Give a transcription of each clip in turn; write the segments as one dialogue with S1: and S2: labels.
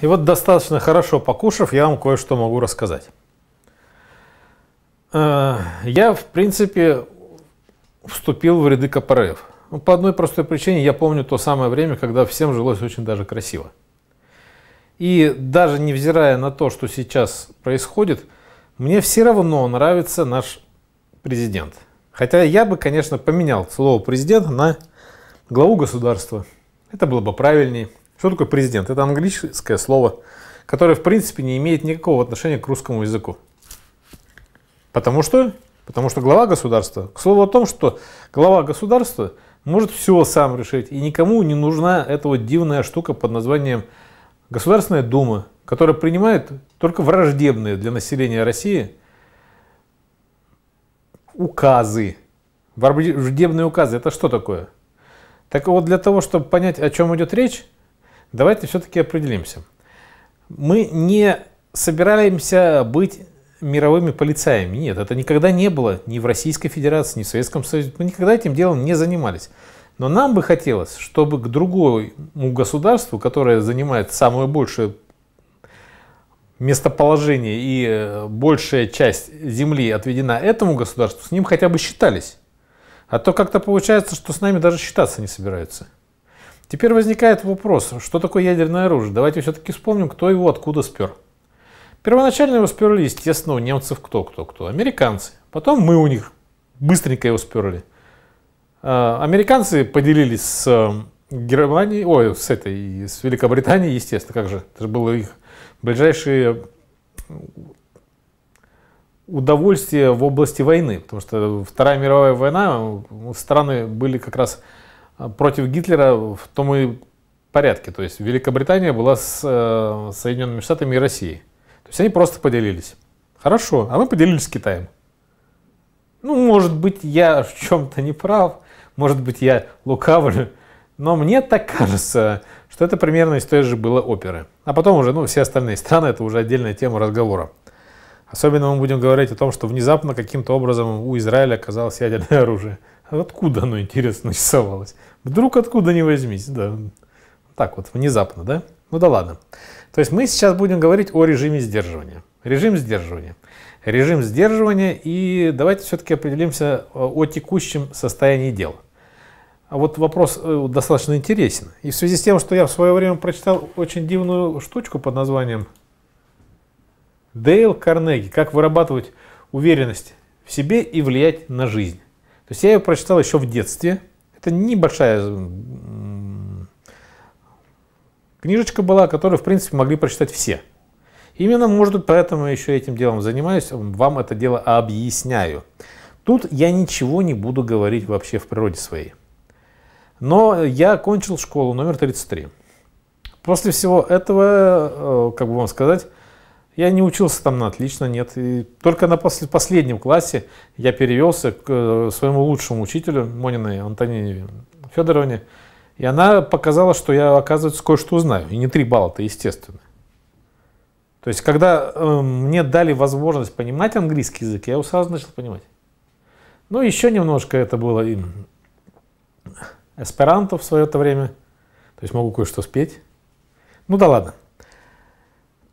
S1: И вот достаточно хорошо покушав, я вам кое-что могу рассказать. Э, я, в принципе, вступил в ряды КПРФ. Ну, по одной простой причине, я помню то самое время, когда всем жилось очень даже красиво. И даже невзирая на то, что сейчас происходит, мне все равно нравится наш президент. Хотя я бы, конечно, поменял слово президент на главу государства. Это было бы правильнее. Что такое президент? Это английское слово, которое в принципе не имеет никакого отношения к русскому языку. Потому что? Потому что глава государства, к слову о том, что глава государства может все сам решить, и никому не нужна эта вот дивная штука под названием Государственная дума, которая принимает только враждебные для населения России указы. Враждебные указы – это что такое? Так вот, для того, чтобы понять, о чем идет речь, давайте все-таки определимся. Мы не собираемся быть мировыми полицаями. Нет, это никогда не было ни в Российской Федерации, ни в Советском Союзе. Мы никогда этим делом не занимались. Но нам бы хотелось, чтобы к другому государству, которое занимает самое большее местоположение и э, большая часть земли отведена этому государству, с ним хотя бы считались. А то как-то получается, что с нами даже считаться не собираются. Теперь возникает вопрос, что такое ядерное оружие? Давайте все-таки вспомним, кто его откуда спер. Первоначально его сперли, естественно, у немцев кто-кто-кто. Американцы. Потом мы у них быстренько его сперли. А, американцы поделились с эм, Германией, ой, с этой, с Великобританией, естественно, как же. Это же было их ближайшие удовольствие в области войны, потому что Вторая мировая война, э, страны были как раз а против Гитлера в том и порядке. То есть Великобритания была э, с Соединенными Штатами и Россией. То есть они просто поделились. Хорошо, а мы поделились с Китаем. Ну, может быть, я в чем-то не прав, может быть, я лукавлю, но мне так кажется, что это примерно из той же было оперы. А потом уже, ну, все остальные страны, это уже отдельная тема разговора. Особенно мы будем говорить о том, что внезапно каким-то образом у Израиля оказалось ядерное оружие. Откуда оно, интересно, рисовалось? Вдруг откуда не возьмись, да. Так вот, внезапно, да? Ну да ладно. То есть мы сейчас будем говорить о режиме сдерживания. Режим сдерживания. Режим сдерживания и давайте все-таки определимся э, о текущем состоянии дел. А вот вопрос э, достаточно интересен. И в связи с тем, что я в свое время прочитал очень дивную штучку под названием Дейл Карнеги «Как вырабатывать уверенность в себе и влиять на жизнь». То есть я ее прочитал еще в детстве. Это небольшая книжечка была, которую, в принципе, могли прочитать все. Именно, может, поэтому я еще этим делом занимаюсь, вам это дело объясняю. Тут я ничего не буду говорить вообще в природе своей. Но я окончил школу номер 33. После всего этого, э, как бы вам сказать, я не учился там на отлично, нет. И только на после, последнем классе я перевелся к э, своему лучшему учителю, Мониной Антонине Федоровне. И она показала, что я, оказывается, кое-что знаю. И не три балла-то, естественно. То есть, когда э, мне дали возможность понимать английский язык, я его сразу начал понимать. Ну, еще немножко это было и эсперанто в свое это время. То есть, могу кое-что спеть. Ну да ладно.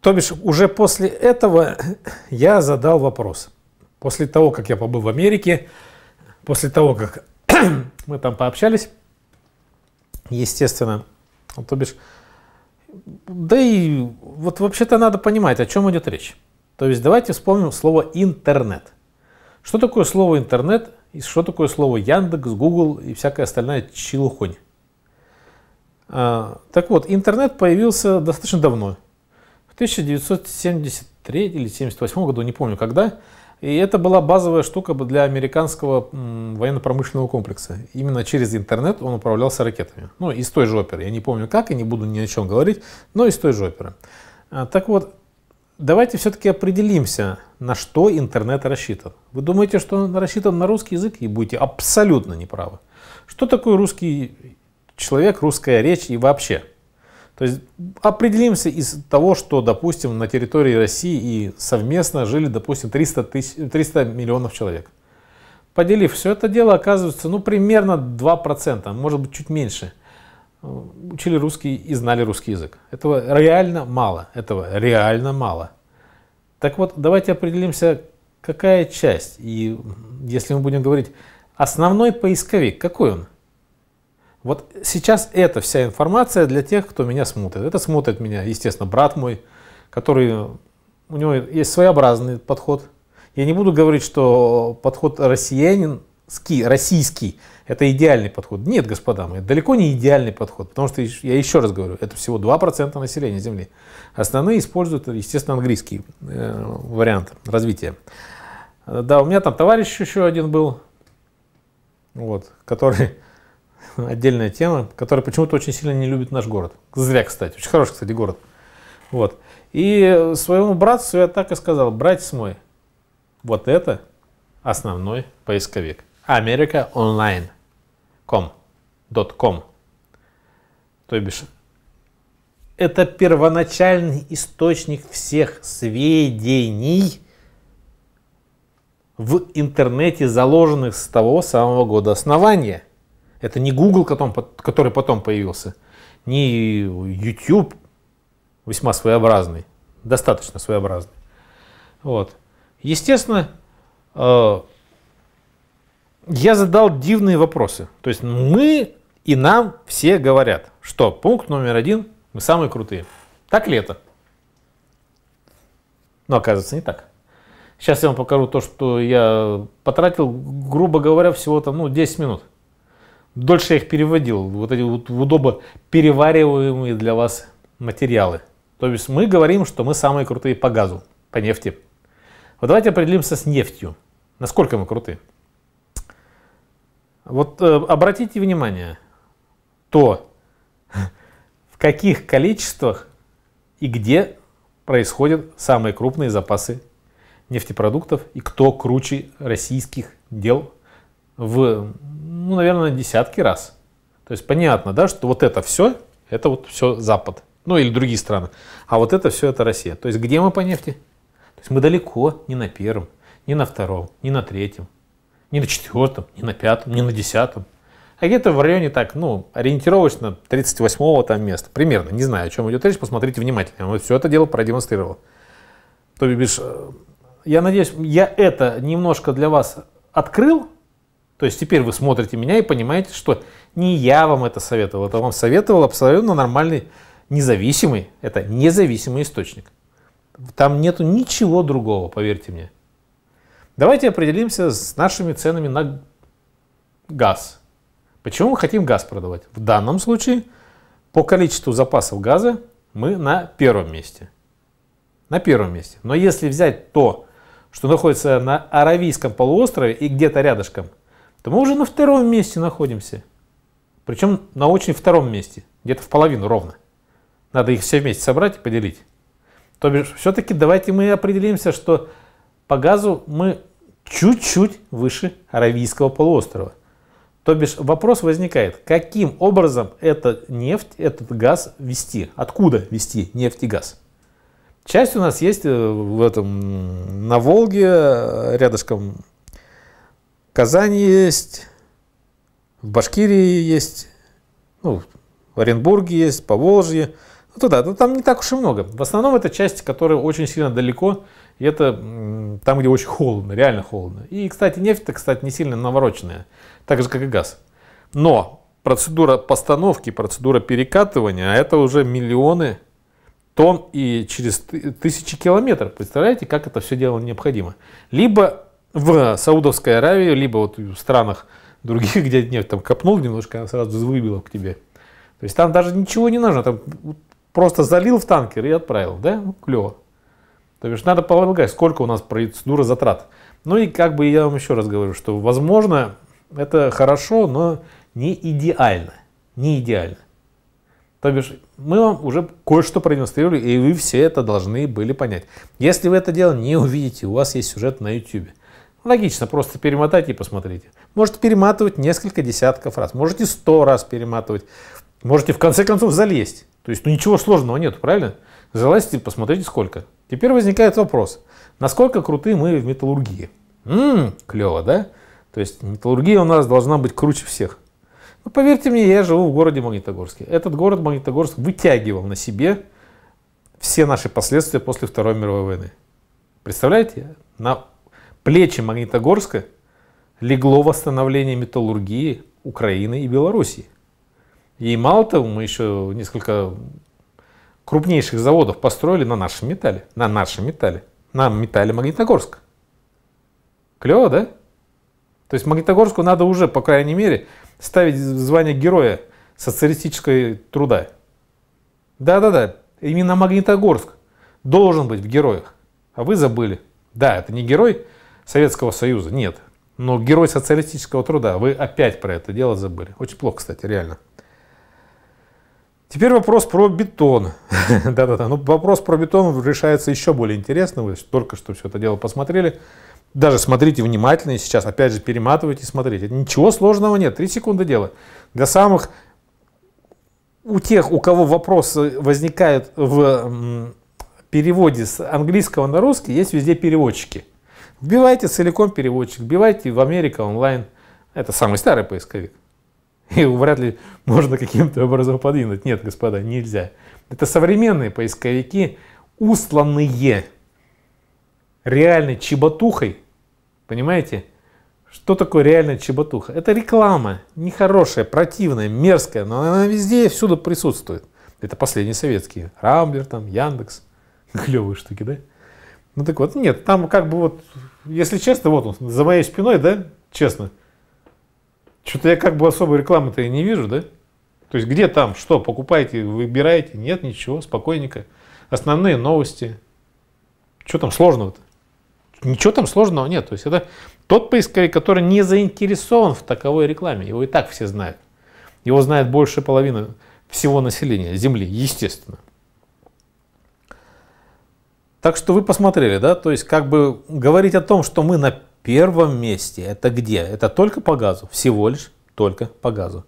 S1: То бишь, уже после этого я задал вопрос. После того, как я побыл в Америке, после того, как мы там пообщались, естественно, то бишь, да и вот вообще-то надо понимать, о чем идет речь. То есть давайте вспомним слово «интернет». Что такое слово «интернет» и что такое слово «Яндекс», Google и всякая остальная челухонь? А, так вот, интернет появился достаточно давно, 1973 или 1978 году, не помню когда. И это была базовая штука для американского военно-промышленного комплекса. Именно через интернет он управлялся ракетами. Ну, из той же оперы. Я не помню как, и не буду ни о чем говорить, но из той же оперы. А, так вот, давайте все-таки определимся, на что интернет рассчитан. Вы думаете, что он рассчитан на русский язык, и будете абсолютно неправы. Что такое русский человек, русская речь и вообще – то есть определимся из того, что, допустим, на территории России и совместно жили, допустим, 300, тысяч, 300 миллионов человек. Поделив все это дело, оказывается, ну, примерно 2%, может быть, чуть меньше, э, учили русский и знали русский язык. Этого реально мало, этого реально мало. Так вот, давайте определимся, какая часть. И если мы будем говорить, основной поисковик, какой он? Вот сейчас эта вся информация для тех, кто меня смотрит. Это смотрит меня, естественно, брат мой, который, у него есть своеобразный подход. Я не буду говорить, что подход россиянин, российский, это идеальный подход. Нет, господа мои, далеко не идеальный подход, потому что, я еще раз говорю, это всего 2% населения Земли. Основные используют, естественно, английский э, вариант развития. Да, у меня там товарищ еще один был, вот, который отдельная тема, которая почему-то очень сильно не любит наш город. Зря, кстати. Очень хороший, кстати, город. Вот. И своему братцу я так и сказал, братец мой, вот это основной поисковик. Америка онлайн. То бишь, это первоначальный источник всех сведений в интернете, заложенных с того самого года основания. Это не Google, который потом появился, не YouTube, весьма своеобразный, достаточно своеобразный. Вот. Естественно, э, я задал дивные вопросы. То есть мы и нам все говорят, что пункт номер один – мы самые крутые. Так ли это? Но ну, оказывается не так. Сейчас я вам покажу то, что я потратил, грубо говоря, всего там ну, 10 минут – Дольше я их переводил, вот эти вот удобно перевариваемые для вас материалы. То есть мы говорим, что мы самые крутые по газу, по нефти. Вот давайте определимся с нефтью. Насколько мы крутые? Вот э, обратите внимание, то в каких количествах и где происходят самые крупные запасы нефтепродуктов и кто круче российских дел в ну, наверное, десятки раз. То есть понятно, да, что вот это все, это вот все Запад, ну или другие страны. А вот это все, это Россия. То есть где мы по нефти? То есть мы далеко не на первом, не на втором, не на третьем, не на четвертом, не на пятом, не на десятом. А где-то в районе так, ну, ориентировочно 38-го там места. Примерно, не знаю, о чем идет речь, посмотрите внимательно. Он все это дело продемонстрировал. То бишь, э, я надеюсь, я это немножко для вас открыл, то есть теперь вы смотрите меня и понимаете, что не я вам это советовал, это вам советовал абсолютно нормальный, независимый, это независимый источник. Там нету ничего другого, поверьте мне. Давайте определимся с нашими ценами на газ. Почему мы хотим газ продавать? В данном случае по количеству запасов газа мы на первом месте. На первом месте. Но если взять то, что находится на Аравийском полуострове и где-то рядышком – то мы уже на втором месте находимся. Причем на очень втором месте, где-то в половину ровно. Надо их все вместе собрать и поделить. То бишь, все-таки давайте мы определимся, что по газу мы чуть-чуть выше Аравийского полуострова. То бишь вопрос возникает, каким образом эта нефть, этот газ вести? Откуда вести нефть и газ? Часть у нас есть э, в этом, на Волге, э, рядышком Казани есть, в Башкирии есть, ну, в Оренбурге есть, по Волжье. Ну, туда, ну, там не так уж и много. В основном это части, которые очень сильно далеко, и это там, где очень холодно, реально холодно. И, кстати, нефть-то, кстати, не сильно навороченная, так же, как и газ. Но процедура постановки, процедура перекатывания, а это уже миллионы тонн и через тысячи километров. Представляете, как это все дело необходимо? Либо в Саудовской Аравии, либо вот в странах других, где нет, там копнул немножко, она сразу выбила к тебе. То есть там даже ничего не нужно, там просто залил в танкер и отправил, да? Ну, клево. То есть надо полагать, сколько у нас процедура ну, затрат. Ну и как бы я вам еще раз говорю, что возможно это хорошо, но не идеально. Не идеально. То бишь, мы вам уже кое-что продемонстрировали, и вы все это должны были понять. Если вы это дело не увидите, у вас есть сюжет на YouTube. Логично, просто перемотайте и посмотрите. Можете перематывать несколько десятков раз, можете сто раз перематывать, можете в конце концов залезть. То есть, ну ничего сложного нет, правильно? Залазьте и посмотрите сколько. Теперь возникает вопрос, насколько круты мы в металлургии? Ммм, клево, да? То есть металлургия у нас должна быть круче всех. Но ну, поверьте мне, я живу в городе Магнитогорске. Этот город Магнитогорск вытягивал на себе все наши последствия после Второй мировой войны. Представляете, на плечи Магнитогорска легло восстановление металлургии Украины и Белоруссии. И мало того, мы еще несколько крупнейших заводов построили на нашем металле. На нашем металле. На металле Магнитогорска. Клево, да? То есть Магнитогорску надо уже, по крайней мере, ставить звание героя социалистической труда. Да-да-да, именно Магнитогорск должен быть в героях. А вы забыли. Да, это не герой, Советского Союза нет. Но герой социалистического труда, вы опять про это дело забыли. Очень плохо, кстати, реально. Теперь вопрос про бетон. Да-да-да, ну вопрос про бетон решается еще более интересно. Вы только что все это дело посмотрели. Даже смотрите внимательно и сейчас опять же перематывайте и смотрите. Ничего сложного нет, три секунды дело. Для самых, у тех, у кого вопросы возникают в переводе с английского на русский, есть везде переводчики – Вбивайте целиком переводчик, вбивайте в Америка онлайн. Это самый старый поисковик. И его вряд ли можно каким-то образом подвинуть. Нет, господа, нельзя. Это современные поисковики, устланные реальной чеботухой. Понимаете? Что такое реальная чеботуха? Это реклама, нехорошая, противная, мерзкая, но она везде и всюду присутствует. Это последние советские. Рамблер, там, Яндекс. Клевые штуки, да? Ну так вот, нет, там как бы вот если честно, вот он, за моей спиной, да, честно, что-то я как бы особой рекламы-то и не вижу, да? То есть где там, что, покупаете, выбираете? Нет, ничего, спокойненько. Основные новости. Что там сложного-то? Ничего там сложного нет. То есть это тот поисковик, который не заинтересован в таковой рекламе. Его и так все знают. Его знает больше половины всего населения Земли, естественно. Так что вы посмотрели, да, то есть как бы говорить о том, что мы на первом месте, это где? Это только по газу, всего лишь только по газу.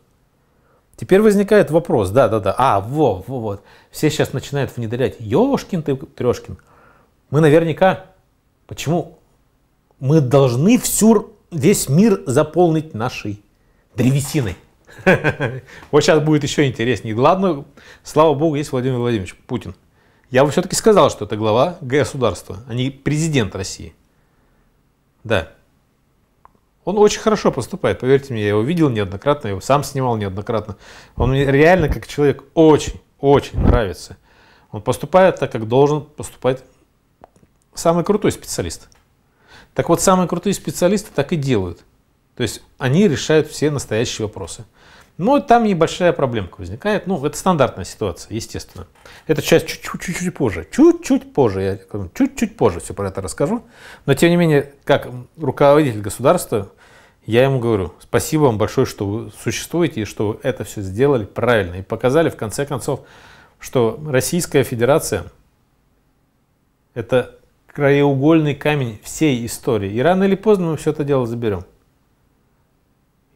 S1: Теперь возникает вопрос, да, да, да, а, во, во, вот, все сейчас начинают внедрять, ёшкин ты, трешкин, мы наверняка, почему мы должны всю, весь мир заполнить нашей древесиной. Вот сейчас будет еще интереснее. Главное, слава богу, есть Владимир Владимирович Путин. Я бы все-таки сказал, что это глава государства, а не президент России. Да. Он очень хорошо поступает, поверьте мне, я его видел неоднократно, я его сам снимал неоднократно. Он мне реально как человек очень, очень нравится. Он поступает так, как должен поступать самый крутой специалист. Так вот, самые крутые специалисты так и делают. То есть они решают все настоящие вопросы. Но ну, там небольшая проблемка возникает. Ну, это стандартная ситуация, естественно. Это часть чуть-чуть позже. Чуть-чуть позже. Я чуть-чуть позже все про это расскажу. Но, тем не менее, как руководитель государства, я ему говорю, спасибо вам большое, что вы существуете и что вы это все сделали правильно. И показали, в конце концов, что Российская Федерация – это краеугольный камень всей истории. И рано или поздно мы все это дело заберем.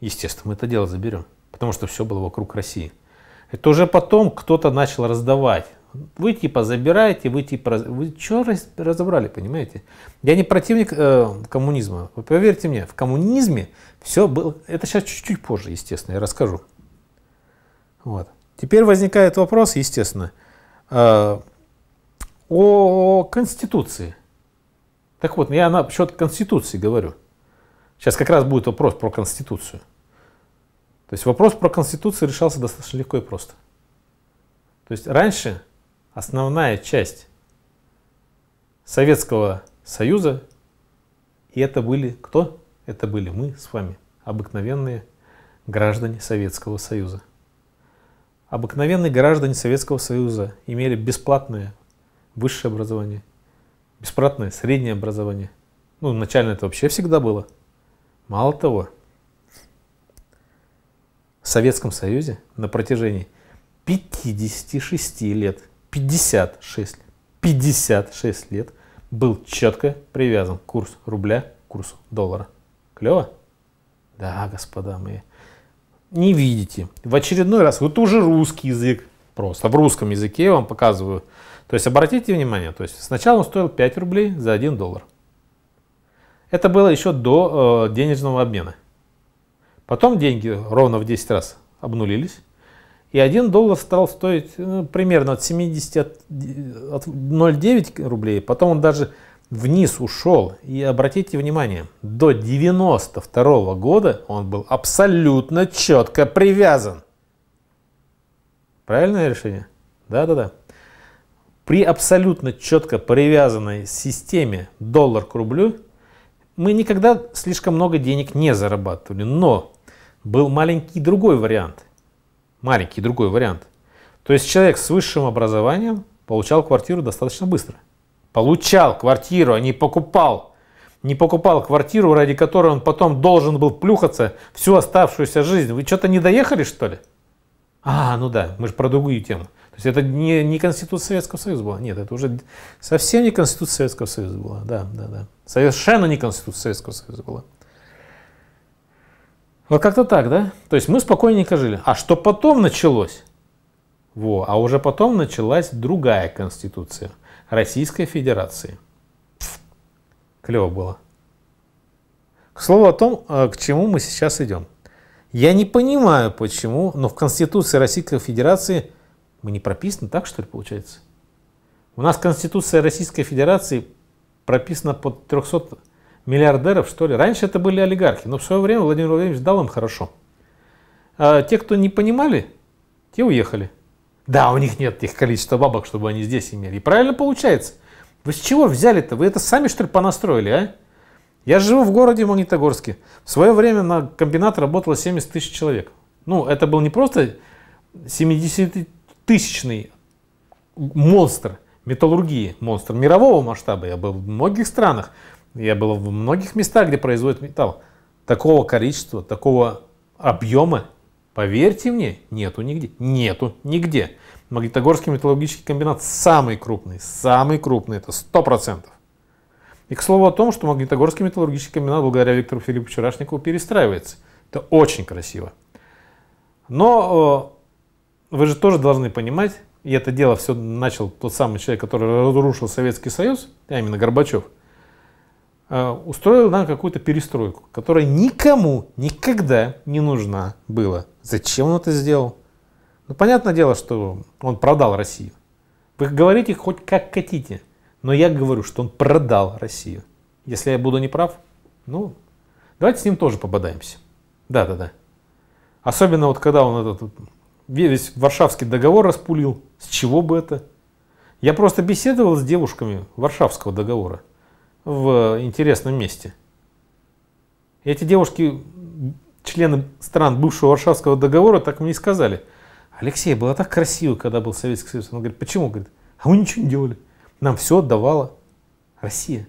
S1: Естественно, мы это дело заберем потому что все было вокруг России. Это уже потом кто-то начал раздавать. Вы типа забираете, вы типа... Вы что разобрали, понимаете? Я не противник э, коммунизма. Вы поверьте мне, в коммунизме все было... Это сейчас чуть-чуть позже, естественно, я расскажу. Вот. Теперь возникает вопрос, естественно, э, о Конституции. Так вот, я на счет Конституции говорю. Сейчас как раз будет вопрос про Конституцию. То есть вопрос про Конституцию решался достаточно легко и просто. То есть раньше основная часть Советского Союза, и это были кто? Это были мы с вами, обыкновенные граждане Советского Союза. Обыкновенные граждане Советского Союза имели бесплатное высшее образование, бесплатное среднее образование. Ну, начально это вообще всегда было. Мало того, в Советском Союзе на протяжении 56 лет, 56, 56 лет был четко привязан курс рубля к курсу доллара. Клево? Да, господа мои. Не видите. В очередной раз, вот уже русский язык, просто в русском языке я вам показываю. То есть обратите внимание, то есть сначала он стоил 5 рублей за 1 доллар. Это было еще до э, денежного обмена. Потом деньги ровно в 10 раз обнулились. И 1 доллар стал стоить ну, примерно от 70, от, от 0,9 рублей. Потом он даже вниз ушел. И обратите внимание, до 92 -го года он был абсолютно четко привязан. Правильное решение? Да-да-да. При абсолютно четко привязанной системе доллар к рублю мы никогда слишком много денег не зарабатывали, но был маленький другой вариант. Маленький другой вариант. То есть человек с высшим образованием получал квартиру достаточно быстро. Получал квартиру, а не покупал. Не покупал квартиру, ради которой он потом должен был плюхаться всю оставшуюся жизнь. Вы что-то не доехали, что ли? А, ну да, мы же про другую тему есть это не, не Конституция Советского Союза была, нет, это уже совсем не Конституция Советского Союза была, да, да, да. Совершенно не Конституция Советского Союза была. Вот как-то так, да? То есть мы спокойненько жили. А что потом началось? Во, а уже потом началась другая конституция Российской Федерации. Клево было. К слову о том, э, к чему мы сейчас идем. Я не понимаю, почему, но в Конституции Российской Федерации мы не прописаны так, что ли, получается? У нас Конституция Российской Федерации прописана под 300 миллиардеров, что ли. Раньше это были олигархи, но в свое время Владимир Владимирович дал им хорошо. А те, кто не понимали, те уехали. Да, у них нет их количества бабок, чтобы они здесь имели. И правильно получается. Вы с чего взяли-то? Вы это сами, что ли, понастроили, а? Я живу в городе Магнитогорске. В свое время на комбинат работало 70 тысяч человек. Ну, это был не просто 70 тысячный монстр металлургии, монстр мирового масштаба. Я был в многих странах, я был в многих местах, где производят металл. Такого количества, такого объема, поверьте мне, нету нигде. Нету нигде. Магнитогорский металлургический комбинат самый крупный, самый крупный, это сто процентов. И к слову о том, что Магнитогорский металлургический комбинат благодаря Виктору Филипповичу Рашникову перестраивается. Это очень красиво. Но э, вы же тоже должны понимать, и это дело все начал тот самый человек, который разрушил Советский Союз, а именно Горбачев, э, устроил нам какую-то перестройку, которая никому никогда не нужна была. Зачем он это сделал? Ну, понятное дело, что он продал Россию. Вы говорите хоть как хотите, но я говорю, что он продал Россию. Если я буду неправ, ну, давайте с ним тоже пободаемся. Да-да-да. Особенно вот когда он этот весь Варшавский договор распулил. С чего бы это? Я просто беседовал с девушками Варшавского договора в интересном месте. Эти девушки, члены стран бывшего Варшавского договора, так мне и сказали. Алексей, было так красиво, когда был Советский Союз. Он говорит, почему? Говорит, а мы ничего не делали. Нам все отдавала Россия.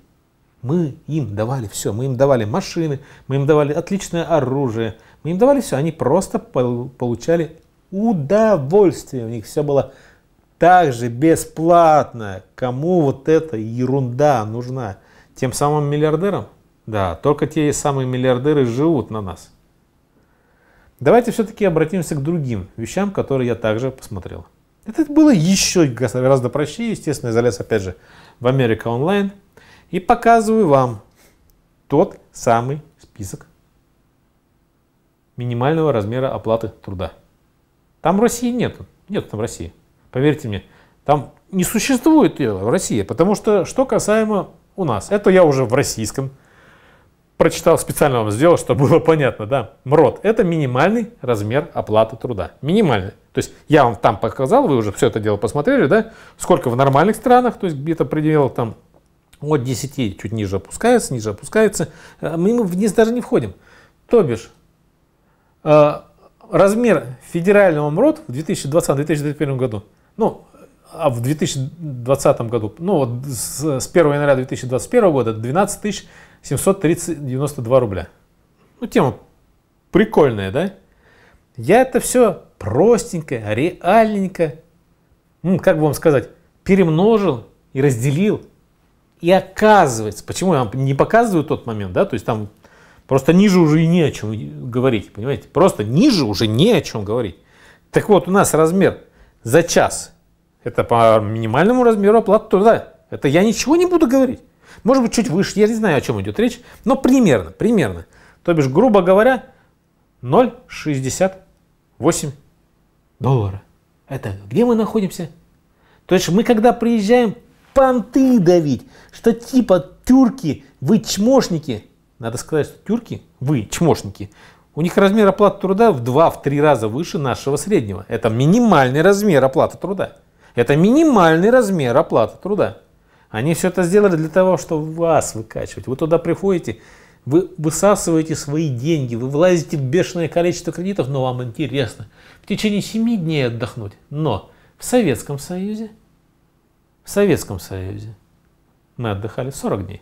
S1: Мы им давали все. Мы им давали машины, мы им давали отличное оружие. Мы им давали все. Они просто получали удовольствие. У них все было так же бесплатно. Кому вот эта ерунда нужна? Тем самым миллиардерам? Да, только те самые миллиардеры живут на нас. Давайте все-таки обратимся к другим вещам, которые я также посмотрел. Это было еще гораздо проще. Естественно, я залез опять же в Америка онлайн и показываю вам тот самый список минимального размера оплаты труда. Там России нет. Нет там России. Поверьте мне. Там не существует ее в России. Потому что, что касаемо у нас, это я уже в российском прочитал, специально вам сделал, чтобы было понятно, да. МРОД – это минимальный размер оплаты труда. Минимальный. То есть я вам там показал, вы уже все это дело посмотрели, да, сколько в нормальных странах, то есть где-то предел там от 10 чуть ниже опускается, ниже опускается, э, мы вниз даже не входим. То бишь, э, размер федерального МРОД в 2020-2021 году, ну, а в 2020 году, ну, вот с, с 1 января 2021 года 12 792 рубля. Ну, тема прикольная, да? Я это все простенько, реальненько, ну, как бы вам сказать, перемножил и разделил. И оказывается, почему я вам не показываю тот момент, да, то есть там Просто ниже уже и не о чем говорить, понимаете? Просто ниже уже не о чем говорить. Так вот, у нас размер за час. Это по минимальному размеру оплаты труда. Это я ничего не буду говорить. Может быть, чуть выше, я не знаю, о чем идет речь, но примерно, примерно. То бишь, грубо говоря, 0,68 доллара. Это где мы находимся? То есть мы, когда приезжаем, понты давить, что типа тюрки, вы чмошники – надо сказать, что тюрки, вы, чмошники, у них размер оплаты труда в 2-3 раза выше нашего среднего. Это минимальный размер оплаты труда. Это минимальный размер оплаты труда. Они все это сделали для того, чтобы вас выкачивать. Вы туда приходите, вы высасываете свои деньги, вы влазите в бешеное количество кредитов, но вам интересно в течение 7 дней отдохнуть. Но в Советском Союзе, в Советском Союзе мы отдыхали 40 дней.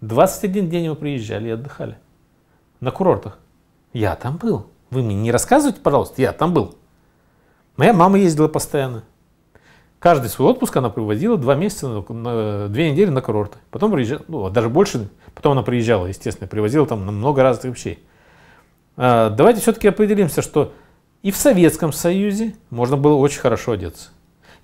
S1: 21 день мы приезжали и отдыхали. На курортах. Я там был. Вы мне не рассказывайте, пожалуйста, я там был. Моя мама ездила постоянно. Каждый свой отпуск она приводила два месяца, на, на, две недели на курорты. Потом приезжала, ну, а даже больше, потом она приезжала, естественно, привозила там много разных вещей. А, давайте все-таки определимся, что и в Советском Союзе можно было очень хорошо одеться.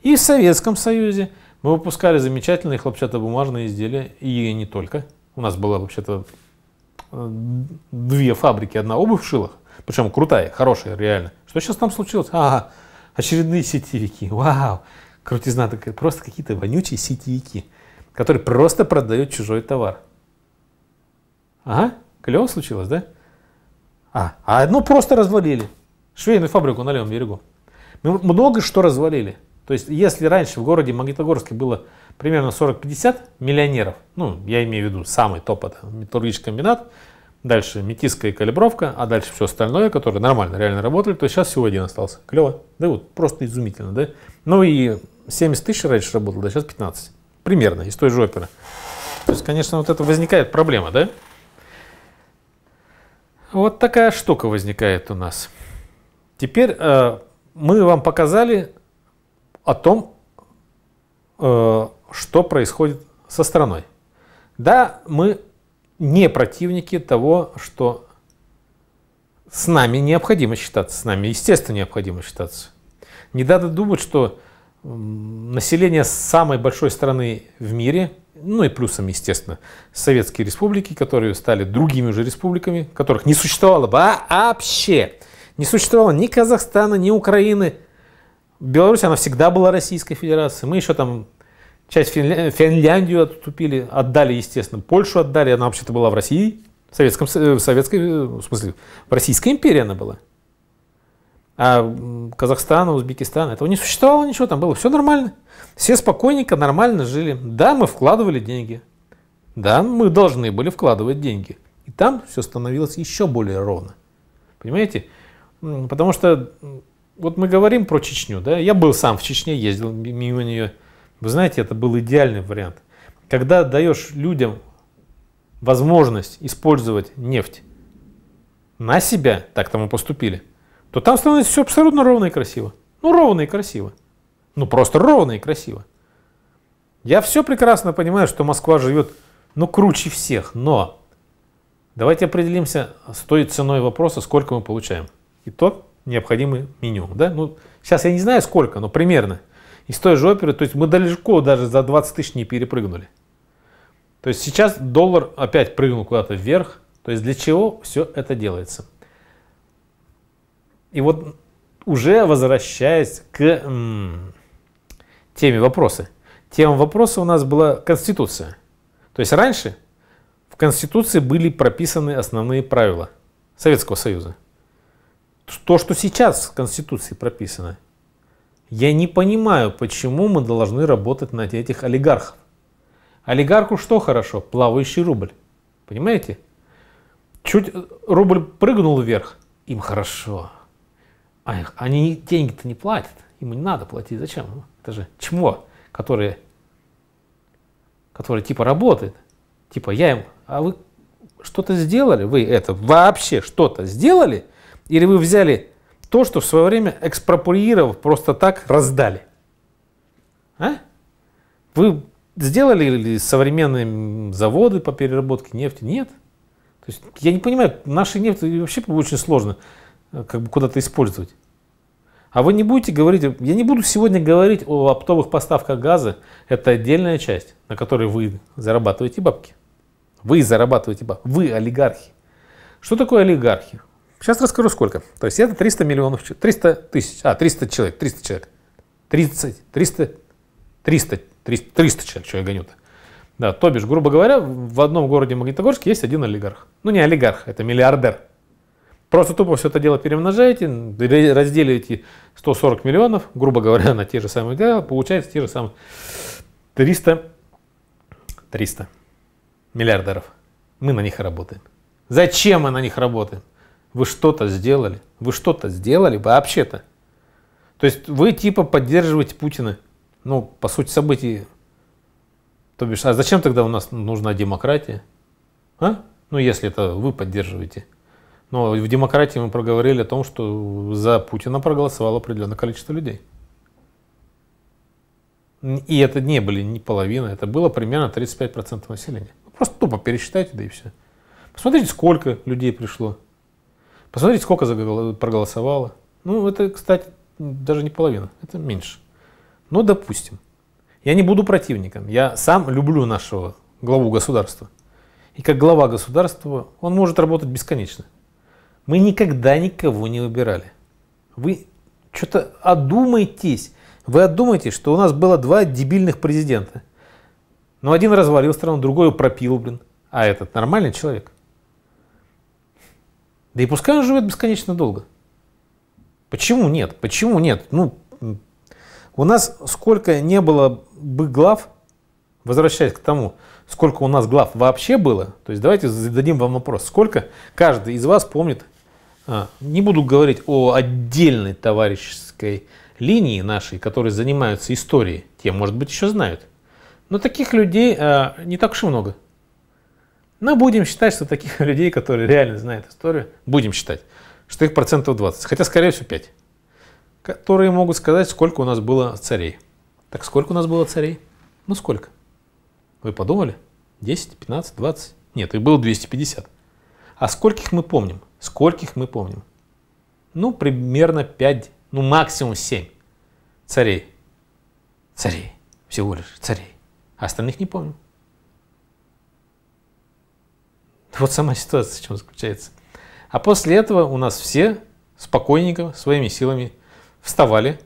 S1: И в Советском Союзе мы выпускали замечательные хлопчатобумажные изделия, и не только – у нас было вообще-то э, две фабрики, одна обувь в шилах, причем крутая, хорошая, реально. Что сейчас там случилось? А, очередные сетевики, вау, крутизна такая, просто какие-то вонючие сетевики, которые просто продают чужой товар. Ага, клево случилось, да? А, а одну просто развалили. Швейную фабрику на левом берегу. Мы много что развалили. То есть, если раньше в городе Магнитогорске было примерно 40-50 миллионеров, ну, я имею в виду самый топ, это металлургический комбинат, дальше метисская калибровка, а дальше все остальное, которое нормально, реально работали, то сейчас всего один остался. Клево. Да вот, просто изумительно, да? Ну и 70 тысяч раньше работало, да, сейчас 15. Примерно, из той же оперы. То есть, конечно, вот это возникает проблема, да? Вот такая штука возникает у нас. Теперь э, мы вам показали о том, э, что происходит со страной. Да, мы не противники того, что с нами необходимо считаться, с нами, естественно, необходимо считаться. Не надо думать, что население самой большой страны в мире, ну и плюсом, естественно, советские республики, которые стали другими уже республиками, которых не существовало бы а вообще. Не существовало ни Казахстана, ни Украины, Беларусь, она всегда была Российской Федерацией. Мы еще там часть Финля... Финляндию отступили, отдали, естественно, Польшу отдали. Она вообще-то была в России, в Советском, э, в Советской, э, в смысле, в Российской империи она была. А Казахстан, Узбекистан, этого не существовало ничего, там было все нормально. Все спокойненько, нормально жили. Да, мы вкладывали деньги. Да, мы должны были вкладывать деньги. И там все становилось еще более ровно. Понимаете? Потому что вот мы говорим про Чечню, да, я был сам в Чечне, ездил мимо нее. Вы знаете, это был идеальный вариант. Когда даешь людям возможность использовать нефть на себя, так там и поступили, то там становится все абсолютно ровно и красиво. Ну, ровно и красиво. Ну, просто ровно и красиво. Я все прекрасно понимаю, что Москва живет, ну, круче всех, но давайте определимся с той ценой вопроса, сколько мы получаем. Итог необходимый меню, Да? Ну, сейчас я не знаю сколько, но примерно. Из той же оперы, то есть мы далеко даже за 20 тысяч не перепрыгнули. То есть сейчас доллар опять прыгнул куда-то вверх. То есть для чего все это делается? И вот уже возвращаясь к теме вопроса. Тема вопроса у нас была Конституция. То есть раньше в Конституции были прописаны основные правила Советского Союза то, что сейчас в Конституции прописано. Я не понимаю, почему мы должны работать над этих олигархов. Олигарху что хорошо? Плавающий рубль. Понимаете? Чуть э, рубль прыгнул вверх, им хорошо. А они деньги-то не платят. Им не надо платить. Зачем? Ну, это же чмо, которое, которое типа работает. Типа я им, а вы что-то сделали? Вы это вообще что-то сделали? Или вы взяли то, что в свое время экспроприировав, просто так раздали? А? Вы сделали ли современные заводы по переработке нефти? Нет. То есть я не понимаю, нашей нефти вообще очень сложно э, как бы куда-то использовать. А вы не будете говорить, я не буду сегодня говорить о оптовых поставках газа, это отдельная часть, на которой вы зарабатываете бабки. Вы зарабатываете бабки, вы олигархи. Что такое олигархи? Сейчас расскажу сколько. То есть это 300 миллионов, 300 тысяч, а, 300 человек, 300 человек. 30, 300, 300, 300, 300 человек, что я гоню-то. Да, то бишь, грубо говоря, в одном городе Магнитогорске есть один олигарх. Ну не олигарх, это миллиардер. Просто тупо все это дело перемножаете, разделите 140 миллионов, грубо говоря, на те же самые дела, получается те же самые 300, 300 миллиардеров. Мы на них работаем. Зачем мы на них работаем? Вы что-то сделали. Вы что-то сделали вообще-то. То есть вы типа поддерживаете Путина. Ну, по сути событий. То бишь, а зачем тогда у нас нужна демократия? А? Ну, если это вы поддерживаете. Но в демократии мы проговорили о том, что за Путина проголосовало определенное количество людей. И это не были не половина, это было примерно 35% населения. Просто тупо пересчитайте, да и все. Посмотрите, сколько людей пришло. Посмотрите, сколько проголосовало. Ну, это, кстати, даже не половина, это меньше. Но допустим. Я не буду противником. Я сам люблю нашего главу государства. И как глава государства он может работать бесконечно. Мы никогда никого не выбирали. Вы что-то одумайтесь. Вы одумаетесь, что у нас было два дебильных президента. Но ну, один развалил страну, другой пропил, блин. А этот нормальный человек? Да и пускай он живет бесконечно долго. Почему нет? Почему нет? Ну, у нас сколько не было бы глав, возвращаясь к тому, сколько у нас глав вообще было, то есть давайте зададим вам вопрос, сколько каждый из вас помнит, а, не буду говорить о отдельной товарищеской линии нашей, которые занимаются историей, те, может быть, еще знают. Но таких людей а, не так уж и много. Но ну, будем считать, что таких людей, которые реально знают историю, будем считать, что их процентов 20, хотя, скорее всего, 5, которые могут сказать, сколько у нас было царей. Так сколько у нас было царей? Ну сколько? Вы подумали? 10, 15, 20? Нет, их было 250. А скольких мы помним? Скольких мы помним? Ну, примерно 5, ну максимум 7 царей. Царей. Всего лишь царей. А остальных не помню. Вот сама ситуация в чем заключается. А после этого у нас все спокойненько своими силами вставали,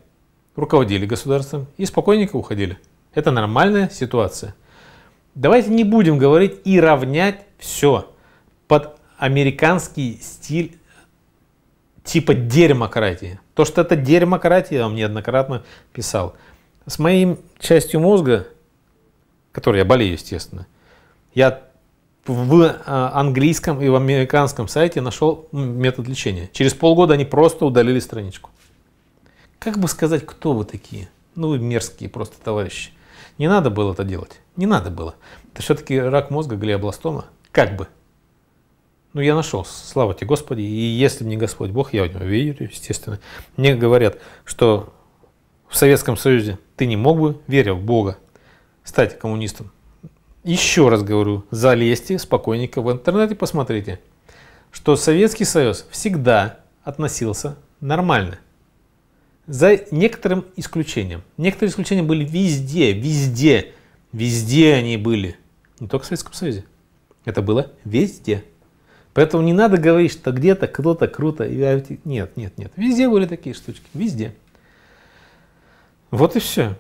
S1: руководили государством и спокойненько уходили. Это нормальная ситуация. Давайте не будем говорить и равнять все под американский стиль типа дерьмократии. То, что это дерьмократия, я вам неоднократно писал. С моей частью мозга, которой я болею, естественно, я в э, английском и в американском сайте нашел ну, метод лечения. Через полгода они просто удалили страничку. Как бы сказать, кто вы такие? Ну, вы мерзкие просто товарищи. Не надо было это делать. Не надо было. Это все-таки рак мозга, глиобластома. Как бы. Ну, я нашел, слава тебе, Господи. И если мне Господь Бог, я в него верю, естественно. Мне говорят, что в Советском Союзе ты не мог бы, веря в Бога, стать коммунистом еще раз говорю, залезьте спокойненько в интернет и посмотрите, что Советский Союз всегда относился нормально. За некоторым исключением. Некоторые исключения были везде, везде, везде они были. Не только в Советском Союзе. Это было везде. Поэтому не надо говорить, что где-то кто-то круто. А нет, нет, нет. Везде были такие штучки. Везде. Вот и все.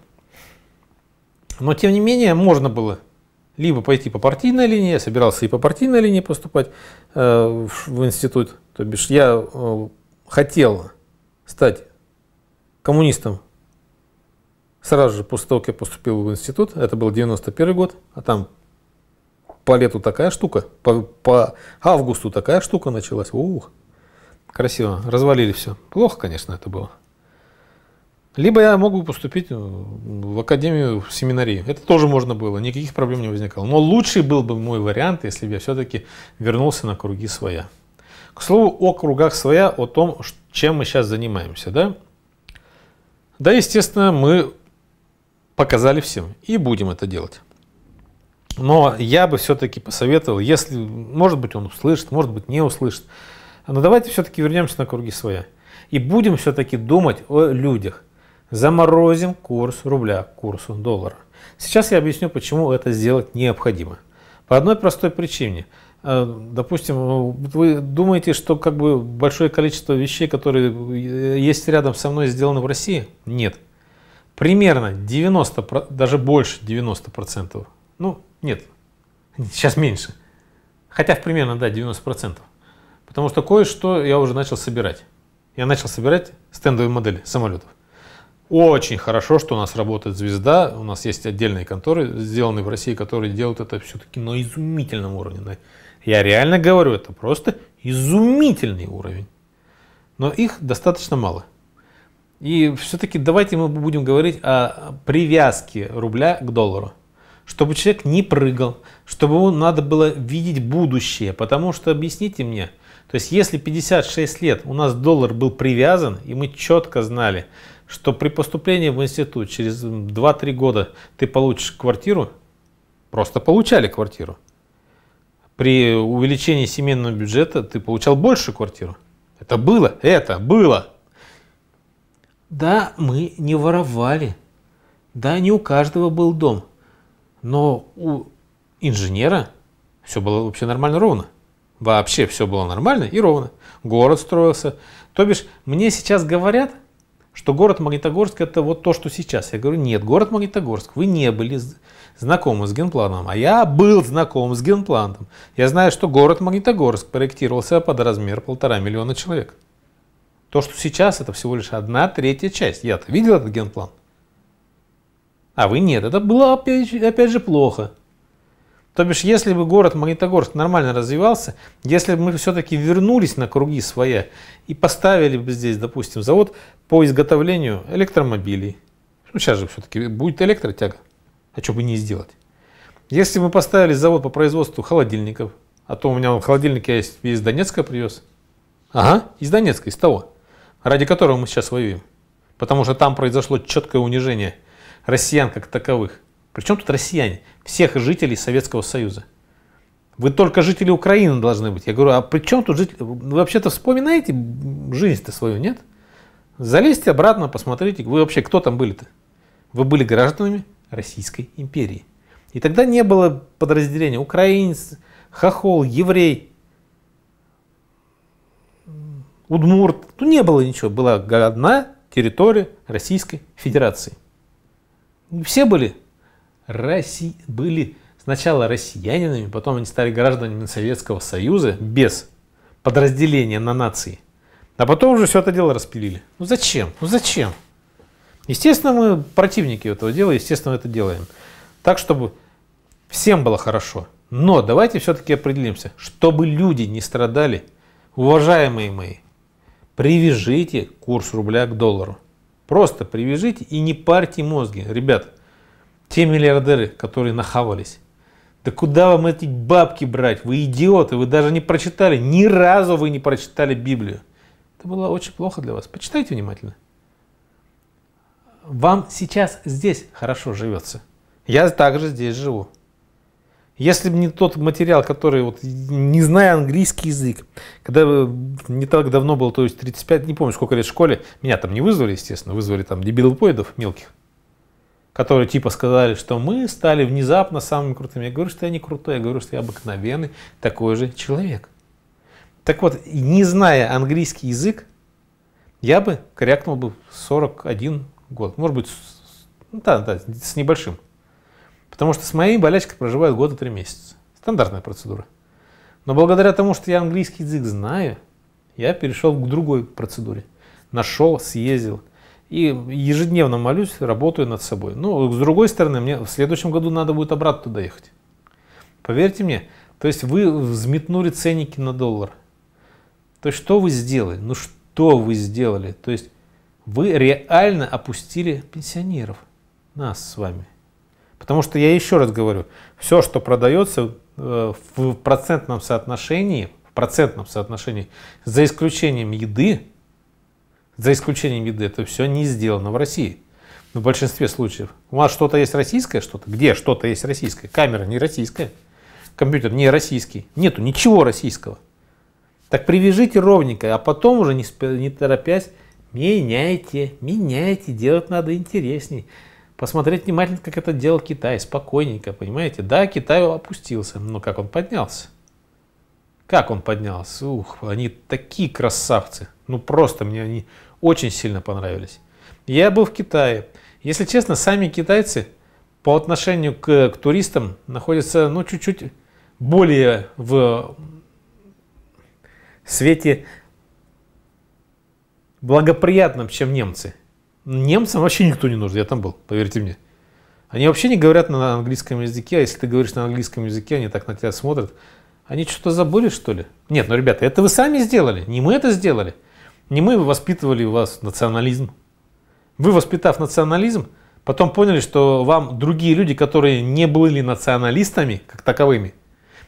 S1: Но тем не менее можно было либо пойти по партийной линии, я собирался и по партийной линии поступать э, в институт, то бишь я э, хотел стать коммунистом сразу же после того, как я поступил в институт, это был 91 год, а там по лету такая штука, по, по августу такая штука началась, ух, красиво, развалили все. Плохо, конечно, это было. Либо я могу поступить э, в академию в семинарии. Это тоже можно было, никаких проблем не возникало. Но лучший был бы мой вариант, если бы я все-таки вернулся на круги своя. К слову, о кругах своя, о том, чем мы сейчас занимаемся. Да, да естественно, мы показали всем и будем это делать. Но я бы все-таки посоветовал, если, может быть, он услышит, может быть, не услышит, но давайте все-таки вернемся на круги своя. И будем все-таки думать о людях заморозим курс рубля к курсу доллара. Сейчас я объясню, почему это сделать необходимо. По одной простой причине. Э, допустим, вы думаете, что как бы большое количество вещей, которые э, есть рядом со мной, сделаны в России? Нет. Примерно 90, даже больше 90%. Ну, нет, сейчас меньше. Хотя в примерно, да, 90%. Потому что кое-что я уже начал собирать. Я начал собирать стендовые модели самолетов. Очень хорошо, что у нас работает звезда. У нас есть отдельные конторы, сделанные в России, которые делают это все-таки на изумительном уровне. Я реально говорю, это просто изумительный уровень. Но их достаточно мало. И все-таки давайте мы будем говорить о привязке рубля к доллару. Чтобы человек не прыгал, чтобы ему надо было видеть будущее. Потому что, объясните мне, то есть если 56 лет у нас доллар был привязан, и мы четко знали, что при поступлении в институт через 2-3 года ты получишь квартиру, просто получали квартиру. При увеличении семейного бюджета ты получал большую квартиру. Это было, это было. Да, мы не воровали. Да, не у каждого был дом. Но у инженера все было вообще нормально ровно. Вообще все было нормально и ровно. Город строился. То бишь, мне сейчас говорят – что город Магнитогорск это вот то, что сейчас. Я говорю, нет, город Магнитогорск, вы не были знакомы с генпланом, а я был знаком с генпланом. Я знаю, что город Магнитогорск проектировался под размер полтора миллиона человек. То, что сейчас, это всего лишь одна третья часть. Я-то видел этот генплан. А вы нет. Это было, опять же, опять же плохо. То бишь, если бы город Магнитогорск нормально развивался, если бы мы все-таки вернулись на круги своя и поставили бы здесь, допустим, завод по изготовлению электромобилей, ну сейчас же все-таки будет электротяга, а что бы не сделать? Если бы мы поставили завод по производству холодильников, а то у меня вон холодильник я из, из Донецка привез. Ага, из Донецка, из того, ради которого мы сейчас воюем. Потому что там произошло четкое унижение россиян как таковых. Причем тут россияне? Всех жителей Советского Союза. Вы только жители Украины должны быть. Я говорю, а при чем тут жители? Вы вообще-то вспоминаете жизнь-то свою, нет? Залезьте обратно, посмотрите, вы вообще кто там были-то? Вы были гражданами Российской империи. И тогда не было подразделения украинец, хохол, еврей, удмурт. Ну не было ничего, была одна территория Российской Федерации. Все были Росси... были сначала россиянинами, потом они стали гражданами Советского Союза без подразделения на нации. А потом уже все это дело распилили. Ну зачем? Ну зачем? Естественно, мы противники этого дела, естественно, мы это делаем. Так, чтобы всем было хорошо. Но давайте все-таки определимся, чтобы люди не страдали, уважаемые мои, привяжите курс рубля к доллару. Просто привяжите и не парьте мозги. ребята. Те миллиардеры, которые нахавались. Да куда вам эти бабки брать? Вы идиоты, вы даже не прочитали, ни разу вы не прочитали Библию. Это было очень плохо для вас. Почитайте внимательно. Вам сейчас здесь хорошо живется. Я также здесь живу. Если бы не тот материал, который, вот, не зная английский язык, когда э, не так давно было, то есть 35, не помню, сколько лет в школе, меня там не вызвали, естественно, вызвали там дебилопоидов мелких, которые типа сказали, что мы стали внезапно самыми крутыми. Я говорю, что я не крутой, я говорю, что я обыкновенный такой же человек. Так вот, не зная английский язык, я бы крякнул бы 41 год. Может быть, да, да, с небольшим. Потому что с моей болячкой проживают года три месяца. Стандартная процедура. Но благодаря тому, что я английский язык знаю, я перешел к другой процедуре. Нашел, съездил, и ежедневно молюсь, работаю над собой. Ну, с другой стороны, мне в следующем году надо будет обратно туда ехать. Поверьте мне, то есть вы взметнули ценники на доллар. То есть что вы сделали? Ну что вы сделали? То есть вы реально опустили пенсионеров, нас с вами. Потому что я еще раз говорю, все, что продается э, в процентном соотношении, в процентном соотношении, за исключением еды, за исключением еды, это все не сделано в России. В большинстве случаев. У вас что-то есть российское, что-то? Где что-то есть российское? Камера не российская, компьютер не российский. Нету ничего российского. Так привяжите ровненько, а потом уже не, не торопясь меняйте, меняйте, делать надо интересней. Посмотреть внимательно, как это делал Китай, спокойненько, понимаете? Да, Китай опустился, но как он поднялся? Как он поднялся? Ух, они такие красавцы. Ну просто мне они очень сильно понравились. Я был в Китае. Если честно, сами китайцы по отношению к, к туристам находятся ну, чуть-чуть более в свете благоприятном, чем немцы. Немцам вообще никто не нужен, я там был, поверьте мне. Они вообще не говорят на английском языке, а если ты говоришь на английском языке, они так на тебя смотрят. Они что-то забыли, что ли? Нет, ну, ребята, это вы сами сделали, не мы это сделали. Не мы воспитывали у вас национализм. Вы, воспитав национализм, потом поняли, что вам другие люди, которые не были националистами, как таковыми,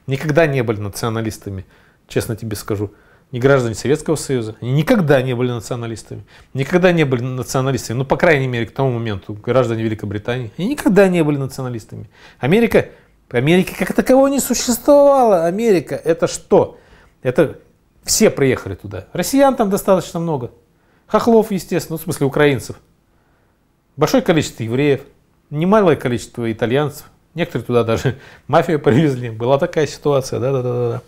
S1: никогда не были националистами, честно тебе скажу, не граждане Советского Союза, они никогда не были националистами, никогда не были националистами, ну, по крайней мере, к тому моменту, граждане Великобритании, они никогда не были националистами. Америка, Америка как такового не существовала, Америка это что? Это все приехали туда. Россиян там достаточно много. Хохлов, естественно, ну, в смысле украинцев. Большое количество евреев, немалое количество итальянцев. Некоторые туда даже мафию привезли. Была такая ситуация, да-да-да-да.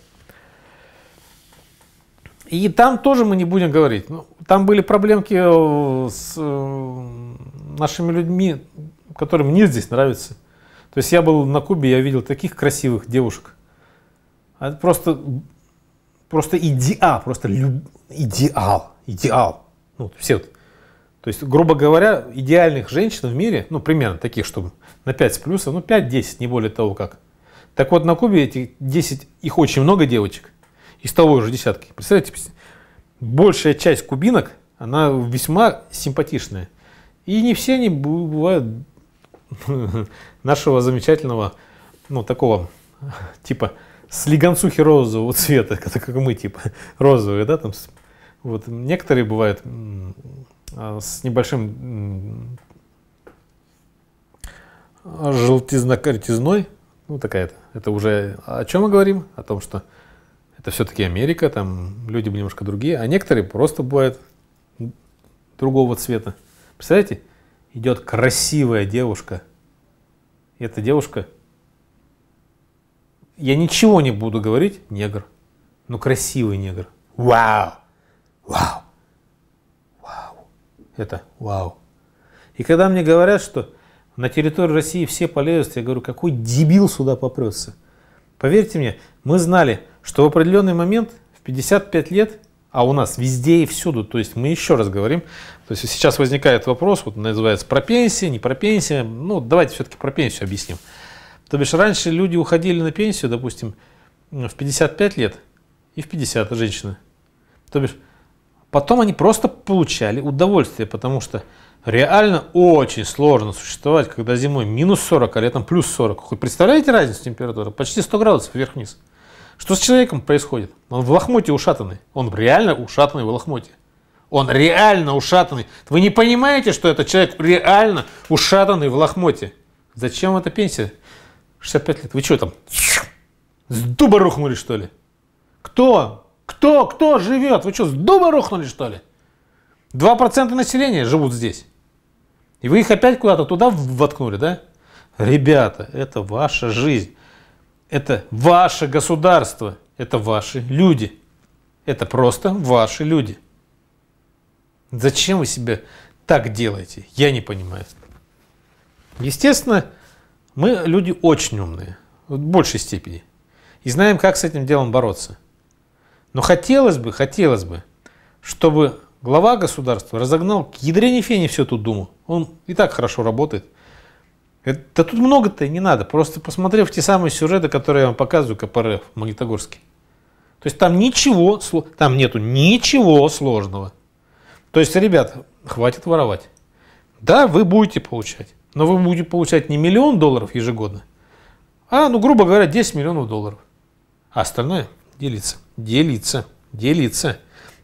S1: И там тоже мы не будем говорить. Ну, там были проблемки э, с э, нашими людьми, которым мне здесь нравится. То есть я был на Кубе, я видел таких красивых девушек. А просто просто идеал, просто люб... идеал, идеал. Ну, все вот. То есть, грубо говоря, идеальных женщин в мире, ну, примерно таких, чтобы на 5 с плюсом, ну, 5-10, не более того как. Так вот, на Кубе эти 10, их очень много девочек, из того же десятки. Представляете, большая часть кубинок, она весьма симпатичная. И не все они бывают нашего замечательного, ну, такого типа с лиганцухи розового цвета, это как мы, типа, розовые, да, там. Вот некоторые бывают а, с небольшим желтизно-каритизной, ну такая это, Это уже о чем мы говорим? О том, что это все-таки Америка, там люди немножко другие, а некоторые просто бывают другого цвета. Представляете, идет красивая девушка, и эта девушка – я ничего не буду говорить, негр. Ну, красивый негр. Вау! Вау! Вау! Это вау. И когда мне говорят, что на территорию России все полезут, я говорю, какой дебил сюда попрется. Поверьте мне, мы знали, что в определенный момент, в 55 лет, а у нас везде и всюду, то есть мы еще раз говорим, то есть сейчас возникает вопрос, вот называется про пенсии, не про пенсии, ну давайте все-таки про пенсию объясним. То бишь раньше люди уходили на пенсию, допустим, в 55 лет и в 50 женщины. То бишь потом они просто получали удовольствие, потому что реально очень сложно существовать, когда зимой минус 40, а летом плюс 40. Хоть представляете разницу температуры? Почти 100 градусов вверх-вниз. Что с человеком происходит? Он в лохмоте ушатанный. Он реально ушатанный в лохмоте. Он реально ушатанный. Вы не понимаете, что этот человек реально ушатанный в лохмоте. Зачем эта пенсия? 65 лет. Вы что там? С дуба рухнули, что ли? Кто? Кто? Кто живет? Вы что, с дуба рухнули, что ли? 2% населения живут здесь. И вы их опять куда-то туда воткнули, да? Ребята, это ваша жизнь. Это ваше государство. Это ваши люди. Это просто ваши люди. Зачем вы себя так делаете? Я не понимаю. Естественно, мы люди очень умные, в большей степени. И знаем, как с этим делом бороться. Но хотелось бы, хотелось бы, чтобы глава государства разогнал к ядрене фени всю эту думу. Он и так хорошо работает. Это, да тут много-то не надо. Просто посмотрев те самые сюжеты, которые я вам показываю, КПРФ в Магнитогорске. То есть там ничего, там нету ничего сложного. То есть, ребят, хватит воровать. Да, вы будете получать. Но вы будете получать не миллион долларов ежегодно, а, ну, грубо говоря, 10 миллионов долларов. А остальное делится, делится, делится.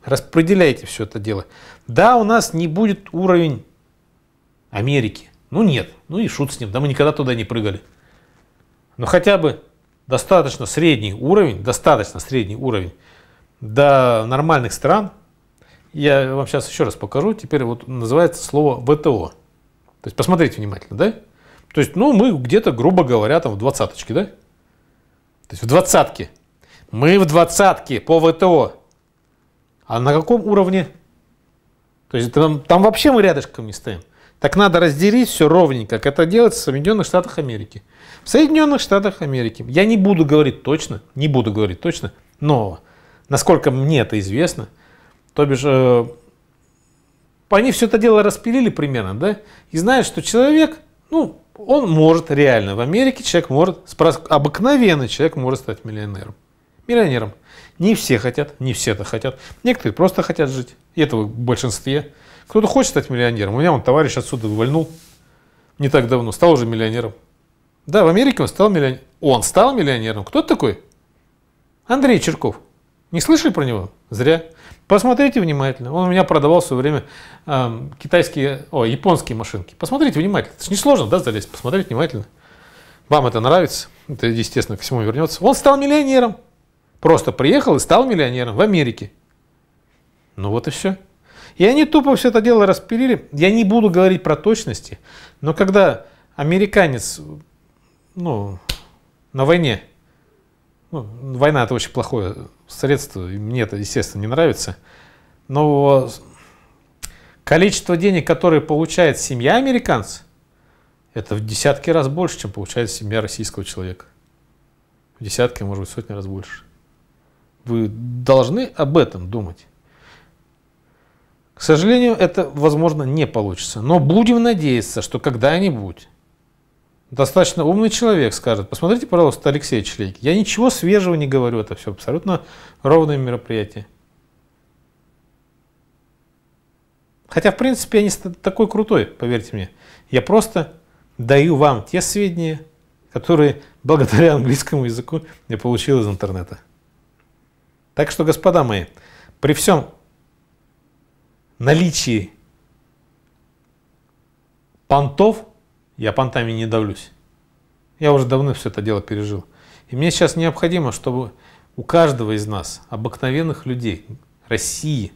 S1: Распределяйте все это дело. Да, у нас не будет уровень Америки. Ну нет, ну и шут с ним, да мы никогда туда не прыгали. Но хотя бы достаточно средний уровень, достаточно средний уровень до нормальных стран. Я вам сейчас еще раз покажу. Теперь вот называется слово ВТО. То есть посмотрите внимательно, да? То есть, ну, мы где-то, грубо говоря, там в двадцаточке, да? То есть в двадцатке. Мы в двадцатке по ВТО. А на каком уровне? То есть там, там вообще мы рядышком не стоим. Так надо разделить все ровненько, как это делается в Соединенных Штатах Америки. В Соединенных Штатах Америки. Я не буду говорить точно, не буду говорить точно, но насколько мне это известно, то бишь э, они все это дело распилили примерно, да, и знают, что человек, ну, он может реально, в Америке человек может, обыкновенный человек может стать миллионером. Миллионером. Не все хотят, не все это хотят. Некоторые просто хотят жить, и этого в большинстве. Кто-то хочет стать миллионером. У меня он товарищ отсюда вольнул не так давно, стал уже миллионером. Да, в Америке он стал миллионером. Он стал миллионером. Кто такой? Андрей Черков. Не слышали про него? Зря. Посмотрите внимательно. Он у меня продавал в свое время э, китайские, о, японские машинки. Посмотрите внимательно. Это же несложно, да, залезть, посмотреть внимательно. Вам это нравится, это, естественно, к всему вернется. Он стал миллионером. Просто приехал и стал миллионером в Америке. Ну вот и все. И они тупо все это дело распилили. Я не буду говорить про точности, но когда американец ну, на войне, ну, война это очень плохое средства, мне это, естественно, не нравится, но количество денег, которое получает семья американца, это в десятки раз больше, чем получает семья российского человека. В десятки, может быть, сотни раз больше. Вы должны об этом думать. К сожалению, это, возможно, не получится. Но будем надеяться, что когда-нибудь достаточно умный человек скажет, посмотрите, пожалуйста, Алексей Члейк, я ничего свежего не говорю, это все абсолютно ровное мероприятие. Хотя, в принципе, я не такой крутой, поверьте мне. Я просто даю вам те сведения, которые благодаря английскому языку я получил из интернета. Так что, господа мои, при всем наличии понтов я понтами не давлюсь. Я уже давно все это дело пережил. И мне сейчас необходимо, чтобы у каждого из нас, обыкновенных людей, России,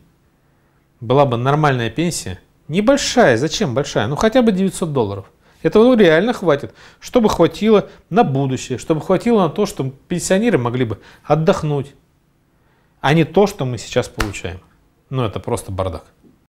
S1: была бы нормальная пенсия. Небольшая, зачем большая? Ну хотя бы 900 долларов. Этого реально хватит, чтобы хватило на будущее, чтобы хватило на то, чтобы пенсионеры могли бы отдохнуть, а не то, что мы сейчас получаем. Ну это просто бардак.